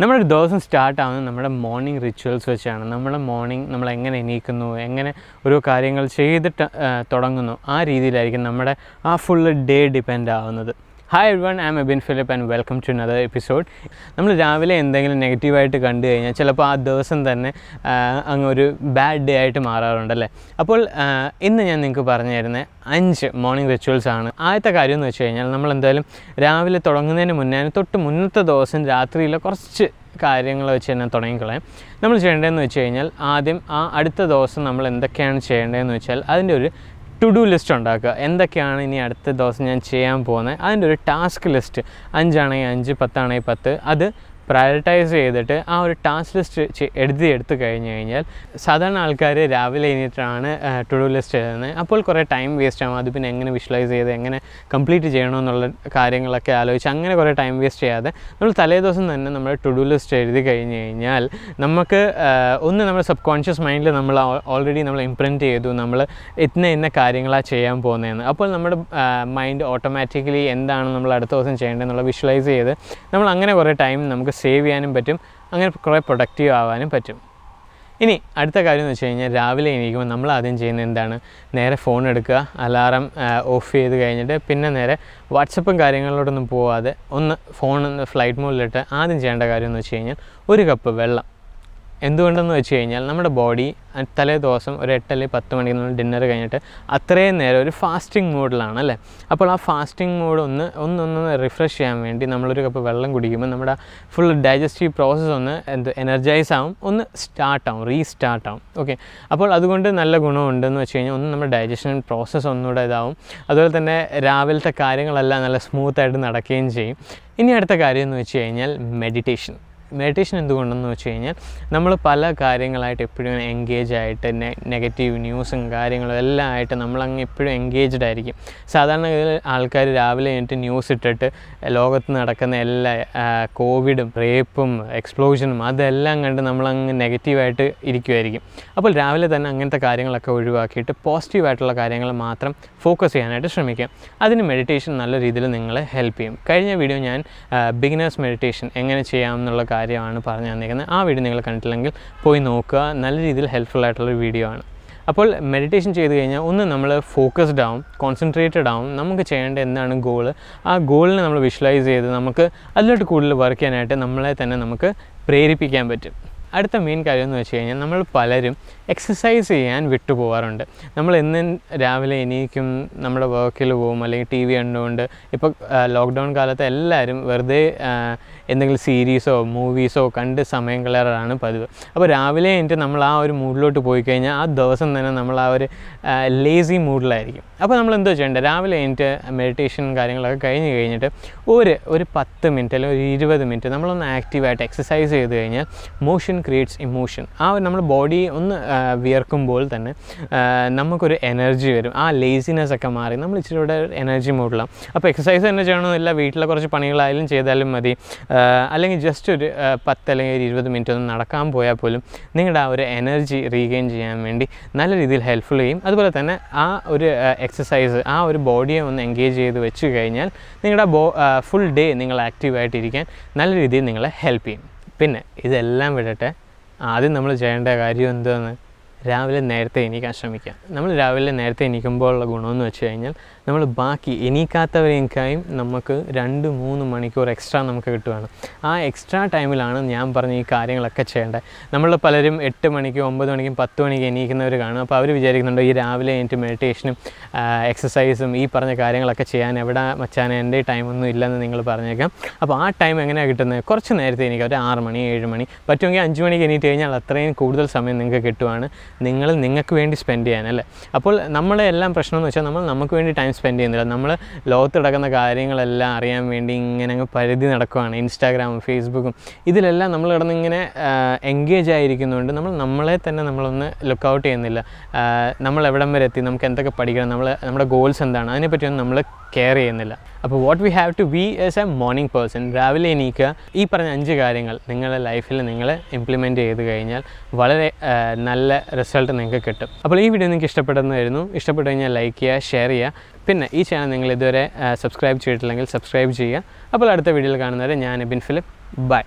നമ്മുടെ ദിവസം സ്റ്റാർട്ട് ആവുന്നത് നമ്മുടെ മോർണിംഗ് റിച്വൽസ് വെച്ചാണ് നമ്മൾ മോർണിംഗ് നമ്മൾ എങ്ങനെ എണീക്കുന്നു എങ്ങനെ ഓരോ കാര്യങ്ങൾ ചെയ്തിട്ട് തുടങ്ങുന്നു ആ രീതിയിലായിരിക്കും നമ്മുടെ ആ ഫുൾ ഡേ ഡിപ്പെൻഡ് ആവുന്നത് hi everyone I'm Ebin Philip and welcome to another episode നമ്മൾ രാവിലെ എന്തെങ്കിലും നെഗറ്റീവായിട്ട് കണ്ടു കഴിഞ്ഞാൽ ചിലപ്പോൾ ആ ദിവസം തന്നെ അങ്ങ് ഒരു ബാഡ് ഡേ ആയിട്ട് മാറാറുണ്ടല്ലേ അപ്പോൾ ഇന്ന് ഞാൻ നിങ്ങൾക്ക് പറഞ്ഞു തരുന്ന അഞ്ച് മോർണിംഗ് റിച്വൽസ് ആണ് ആദ്യത്തെ കാര്യം എന്ന് വെച്ച് കഴിഞ്ഞാൽ നമ്മൾ എന്തായാലും രാവിലെ തുടങ്ങുന്നതിന് മുന്നേ തൊട്ട് മുന്നത്തെ ദിവസം രാത്രിയിലെ കുറച്ച് കാര്യങ്ങൾ വെച്ച് തന്നെ തുടങ്ങിക്കളയാം നമ്മൾ ചെയ്യേണ്ടതെന്ന് വെച്ച് കഴിഞ്ഞാൽ ആദ്യം ആ അടുത്ത ദിവസം നമ്മൾ എന്തൊക്കെയാണ് ചെയ്യേണ്ടതെന്ന് വെച്ചാൽ അതിൻ്റെ ഒരു ടു ഡു ലിസ്റ്റ് ഉണ്ടാക്കുക എന്തൊക്കെയാണ് ഇനി അടുത്ത ദിവസം ഞാൻ ചെയ്യാൻ പോകുന്നത് അതിൻ്റെ ഒരു ടാസ്ക് ലിസ്റ്റ് അഞ്ചാണെങ്കിൽ അഞ്ച് പത്താണെങ്കിൽ പത്ത് അത് പ്രയോറിറ്റൈസ് ചെയ്തിട്ട് ആ ഒരു ടാസ്ക് ലിസ്റ്റ് എഴുതി എടുത്തു കഴിഞ്ഞ് കഴിഞ്ഞാൽ സാധാരണ ആൾക്കാർ രാവിലെ എഴുന്നേറ്റാണ് ടു ഡു ലിസ്റ്റ് എഴുതുന്നത് അപ്പോൾ കുറേ ടൈം വേസ്റ്റ് ആകും അത് പിന്നെ എങ്ങനെ വിഷ്വലൈസ് ചെയ്ത് എങ്ങനെ കംപ്ലീറ്റ് ചെയ്യണമെന്നുള്ള കാര്യങ്ങളൊക്കെ ആലോചിച്ച് അങ്ങനെ കുറേ ടൈം വേസ്റ്റ് ചെയ്യാതെ നമ്മൾ തലേ ദിവസം തന്നെ നമ്മൾ ടു ഡു ലിസ്റ്റ് എഴുതി കഴിഞ്ഞ് കഴിഞ്ഞാൽ നമുക്ക് ഒന്ന് നമ്മുടെ സബ് കോൺഷ്യസ് മൈൻഡിൽ നമ്മൾ ഓൾറെഡി നമ്മൾ ഇംപ്രിൻറ്റ് ചെയ്തു നമ്മൾ ഇന്ന ഇന്ന കാര്യങ്ങളാണ് ചെയ്യാൻ പോകുന്നതെന്ന് അപ്പോൾ നമ്മുടെ മൈൻഡ് ഓട്ടോമാറ്റിക്കലി എന്താണ് നമ്മൾ അടുത്ത ദിവസം ചെയ്യേണ്ടതെന്നുള്ള വിഷ്വലൈസ് ചെയ്ത് നമ്മൾ അങ്ങനെ കുറേ ടൈം നമുക്ക് സേവ് ചെയ്യാനും പറ്റും അങ്ങനെ കുറേ പ്രൊഡക്റ്റീവ് ആവാനും പറ്റും ഇനി അടുത്ത കാര്യം എന്ന് വെച്ച് കഴിഞ്ഞാൽ രാവിലെ എണീക്കുമ്പോൾ നമ്മൾ ആദ്യം ചെയ്യുന്നത് എന്താണ് നേരെ ഫോൺ എടുക്കുക അലാറം ഓഫ് ചെയ്ത് കഴിഞ്ഞിട്ട് പിന്നെ നേരെ വാട്സപ്പും കാര്യങ്ങളിലോട്ടൊന്നും പോവാതെ ഒന്ന് ഫോൺ ഫ്ലൈറ്റ് മോഡിലിട്ട് ആദ്യം ചെയ്യേണ്ട കാര്യം എന്ന് വെച്ച് കഴിഞ്ഞാൽ ഒരു കപ്പ് വെള്ളം എന്തുകൊണ്ടെന്ന് വെച്ച് കഴിഞ്ഞാൽ നമ്മുടെ ബോഡി തലേ ദിവസം ഒരു എട്ട് അല്ലെങ്കിൽ പത്ത് മണിക്ക് നമ്മൾ ഡിന്നർ കഴിഞ്ഞിട്ട് അത്രയും നേരം ഒരു ഫാസ്റ്റിംഗ് മൂഡിലാണ് അല്ലേ അപ്പോൾ ആ ഫാസ്റ്റിംഗ് മൂഡ് ഒന്ന് ഒന്നൊന്ന് റിഫ്രഷ് ചെയ്യാൻ വേണ്ടി നമ്മളൊരു കപ്പ് വെള്ളം കുടിക്കുമ്പോൾ നമ്മുടെ ഫുൾ ഡൈജസ്റ്റീവ് പ്രോസസ്സ് ഒന്ന് എന്ത് എനർജൈസ് ആവും ഒന്ന് സ്റ്റാർട്ട് ആവും റീസ്റ്റാർട്ട് ആവും ഓക്കെ അപ്പോൾ അതുകൊണ്ട് നല്ല ഗുണമുണ്ടെന്ന് വെച്ച് കഴിഞ്ഞാൽ ഒന്ന് നമ്മുടെ ഡൈജഷൻ പ്രോസസ്സ് ഒന്നുകൂടെ ഇതാവും അതുപോലെ തന്നെ രാവിലത്തെ കാര്യങ്ങളെല്ലാം നല്ല സ്മൂത്തായിട്ട് നടക്കുകയും ചെയ്യും ഇനി അടുത്ത കാര്യം എന്ന് വെച്ച് കഴിഞ്ഞാൽ മെഡിറ്റേഷൻ മെഡിറ്റേഷൻ എന്തുകൊണ്ടെന്ന് വെച്ച് കഴിഞ്ഞാൽ നമ്മൾ പല കാര്യങ്ങളായിട്ട് എപ്പോഴും എൻഗേജ് ആയിട്ട് നെഗറ്റീവ് ന്യൂസും കാര്യങ്ങളും എല്ലാം ആയിട്ട് നമ്മളങ്ങ് എപ്പോഴും എൻഗേജ്ഡ് ആയിരിക്കും സാധാരണഗതിയിൽ ആൾക്കാർ രാവിലെ കഴിഞ്ഞിട്ട് ന്യൂസ് ഇട്ടിട്ട് ലോകത്ത് നടക്കുന്ന എല്ലാ കോവിഡും റേപ്പും എക്സ്പ്ലോഷനും അതെല്ലാം കണ്ട് നമ്മളങ്ങ് നെഗറ്റീവായിട്ട് ഇരിക്കുമായിരിക്കും അപ്പോൾ രാവിലെ തന്നെ അങ്ങനത്തെ കാര്യങ്ങളൊക്കെ ഒഴിവാക്കിയിട്ട് പോസിറ്റീവായിട്ടുള്ള കാര്യങ്ങൾ മാത്രം ഫോക്കസ് ചെയ്യാനായിട്ട് ശ്രമിക്കുക അതിന് മെഡിറ്റേഷൻ നല്ല രീതിയിൽ നിങ്ങളെ ഹെൽപ്പ് ചെയ്യും കഴിഞ്ഞ വീഡിയോ ഞാൻ ബിഗിനേഴ്സ് മെഡിറ്റേഷൻ എങ്ങനെ ചെയ്യാം എന്നുള്ള കാര്യമാണ് പറഞ്ഞു തന്നിരിക്കുന്നത് ആ വീഡിയോ നിങ്ങൾ കണ്ടിട്ടില്ലെങ്കിൽ പോയി നോക്കുക നല്ല രീതിയിൽ ഹെൽപ്ഫുൾ ആയിട്ടുള്ളൊരു വീഡിയോ ആണ് അപ്പോൾ മെഡിറ്റേഷൻ ചെയ്ത് കഴിഞ്ഞാൽ ഒന്ന് നമ്മൾ ഫോക്കസ്ഡ് ആവും കോൺസെൻട്രേറ്റഡ് ആവും നമുക്ക് ചെയ്യേണ്ട എന്താണ് ഗോൾ ആ ഗോളിനെ നമ്മൾ വിഷ്വലൈസ് ചെയ്ത് നമുക്ക് അതിലോട്ട് കൂടുതൽ വർക്ക് ചെയ്യാനായിട്ട് നമ്മളെ തന്നെ നമുക്ക് പ്രേരിപ്പിക്കാൻ പറ്റും അടുത്ത മെയിൻ കാര്യം എന്ന് വെച്ച് കഴിഞ്ഞാൽ നമ്മൾ പലരും എക്സസൈസ് ചെയ്യാൻ വിട്ടുപോകാറുണ്ട് നമ്മൾ എന്ന് രാവിലെ എണീക്കും നമ്മുടെ വർക്കിൽ പോകും അല്ലെങ്കിൽ ടി വി കണ്ടുകൊണ്ട് ഇപ്പോൾ ലോക്ക്ഡൗൺ കാലത്ത് എല്ലാവരും വെറുതെ എന്തെങ്കിലും സീരീസോ മൂവീസോ കണ്ട് സമയം കളയാറാണ് പതിവ് അപ്പോൾ രാവിലെ എണീറ്റ് നമ്മൾ ആ ഒരു മൂഡിലോട്ട് പോയി കഴിഞ്ഞാൽ ആ ദിവസം തന്നെ നമ്മൾ ആ ഒരു ലേസി മൂഡിലായിരിക്കും അപ്പോൾ നമ്മൾ എന്തോ ചെയ്യേണ്ടത് രാവിലെ എണീറ്റ് മെഡിറ്റേഷൻ കാര്യങ്ങളൊക്കെ കഴിഞ്ഞ് കഴിഞ്ഞിട്ട് ഒരു ഒരു പത്ത് മിനിറ്റ് അല്ലെങ്കിൽ ഒരു ഇരുപത് മിനിറ്റ് നമ്മളൊന്ന് ആക്റ്റീവായിട്ട് എക്സസൈസ് ചെയ്ത് കഴിഞ്ഞാൽ മോഷൻ ക്രിയേറ്റ്സ് ഇമോഷൻ ആ ഒരു നമ്മൾ ബോഡി ഒന്ന് വിയർക്കുമ്പോൾ തന്നെ നമുക്കൊരു എനർജി വരും ആ ലേസിനെസ് ഒക്കെ മാറി നമ്മൾ ഇച്ചിരി കൂടെ എനർജി മൂഡിലാണ് അപ്പോൾ എക്സസൈസ് തന്നെ ചെയ്യണമെന്നില്ല വീട്ടിലെ കുറച്ച് പണികളായാലും ചെയ്താലും മതി അല്ലെങ്കിൽ ജസ്റ്റ് ഒരു പത്ത് അല്ലെങ്കിൽ ഒരു ഇരുപത് മിനിറ്റ് ഒന്ന് നടക്കാൻ പോയാൽ പോലും നിങ്ങളുടെ ആ ഒരു എനർജി റീഗെയിൻ ചെയ്യാൻ വേണ്ടി നല്ല രീതിയിൽ ഹെൽപ്ഫുൾ ചെയ്യും അതുപോലെ തന്നെ ആ ഒരു എക്സസൈസ് ആ ഒരു ബോഡിയെ ഒന്ന് എൻഗേജ് ചെയ്ത് വെച്ച് കഴിഞ്ഞാൽ നിങ്ങളുടെ ബോ ഫുൾ ഡേ നിങ്ങൾ ആക്റ്റീവായിട്ടിരിക്കാൻ നല്ല രീതിയിൽ നിങ്ങളെ ഹെൽപ്പ് ചെയ്യും പിന്നെ ഇതെല്ലാം വിടട്ടെ ആദ്യം നമ്മൾ ചെയ്യേണ്ട കാര്യം എന്താണ് രാവിലെ നേരത്തെ എണീക്കാൻ ശ്രമിക്കാം നമ്മൾ രാവിലെ നേരത്തെ എണീക്കുമ്പോഴുള്ള ഗുണമെന്ന് വെച്ച് കഴിഞ്ഞാൽ നമ്മൾ ബാക്കി എണീക്കാത്തവരെക്കായും നമുക്ക് രണ്ട് മൂന്ന് മണിക്കൂർ എക്സ്ട്രാ നമുക്ക് കിട്ടുകയാണ് ആ എക്സ്ട്രാ ടൈമിലാണ് ഞാൻ പറഞ്ഞ ഈ കാര്യങ്ങളൊക്കെ ചെയ്യേണ്ടത് നമ്മൾ പലരും എട്ട് മണിക്കും ഒമ്പത് മണിക്കും പത്ത് മണിക്ക് എണീക്കുന്നവർ കാണും അപ്പോൾ അവർ വിചാരിക്കുന്നുണ്ട് ഈ രാവിലെ എനിക്ക് മെഡിറ്റേഷനും എക്സസൈസും ഈ പറഞ്ഞ കാര്യങ്ങളൊക്കെ ചെയ്യാൻ എവിടെ മച്ചാൻ എൻ്റെ ടൈമൊന്നും ഇല്ലെന്ന് നിങ്ങൾ പറഞ്ഞേക്കാം അപ്പോൾ ആ ടൈം എങ്ങനെയാണ് കിട്ടുന്നത് കുറച്ച് നേരത്തെ എനിക്ക് ഒരു ആറ് മണി ഏഴ് മണി പറ്റുമെങ്കിൽ അഞ്ച് മണിക്ക് എണീറ്റ് കഴിഞ്ഞാൽ അത്രയും കൂടുതൽ സമയം നിങ്ങൾക്ക് കിട്ടുവാണ് നിങ്ങൾ നിങ്ങൾക്ക് വേണ്ടി സ്പെൻഡ് ചെയ്യാനല്ലേ അപ്പോൾ നമ്മളെ എല്ലാം പ്രശ്നം എന്ന് വെച്ചാൽ നമ്മൾ നമുക്ക് വേണ്ടി ടൈം സ്പെൻഡ് ചെയ്യുന്നില്ല നമ്മൾ ലോകത്ത് നടക്കുന്ന കാര്യങ്ങളെല്ലാം അറിയാൻ വേണ്ടി ഇങ്ങനെ അങ്ങ് പരിധി നടക്കുകയാണ് ഇൻസ്റ്റാഗ്രാമും ഫേസ്ബുക്കും ഇതിലെല്ലാം നമ്മൾ കിടന്നിങ്ങനെ എൻഗേജ് ആയിരിക്കുന്നതുകൊണ്ട് നമ്മൾ നമ്മളെ തന്നെ നമ്മളൊന്ന് ലുക്കൗട്ട് ചെയ്യുന്നില്ല നമ്മൾ എവിടം വരെ എത്തി നമുക്ക് എന്തൊക്കെ പഠിക്കണം നമ്മൾ നമ്മുടെ ഗോൾസ് എന്താണ് അതിനെപ്പറ്റിയൊന്നും നമ്മൾ കെയർ ചെയ്യുന്നില്ല അപ്പോൾ what we have to be as a morning person രാവിലെ എണീക്കുക ഈ പറഞ്ഞ അഞ്ച് കാര്യങ്ങൾ നിങ്ങളുടെ ലൈഫിൽ നിങ്ങൾ ഇംപ്ലിമെൻറ്റ് ചെയ്ത് കഴിഞ്ഞാൽ വളരെ നല്ല റിസൾട്ട് നിങ്ങൾക്ക് കിട്ടും അപ്പോൾ ഈ വീഡിയോ നിങ്ങൾക്ക് ഇഷ്ടപ്പെടുന്നതായിരുന്നു ഇഷ്ടപ്പെട്ടു കഴിഞ്ഞാൽ ലൈക്ക് ചെയ്യുക ഷെയർ ചെയ്യുക പിന്നെ ഈ ചാനൽ നിങ്ങൾ ഇതുവരെ സബ്സ്ക്രൈബ് ചെയ്തിട്ടില്ലെങ്കിൽ സബ്സ്ക്രൈബ് ചെയ്യുക അപ്പോൾ അടുത്ത വീഡിയോയിൽ കാണുന്നവരെ ഞാൻ എബിൻ ഫിലിപ്പ് ബൈ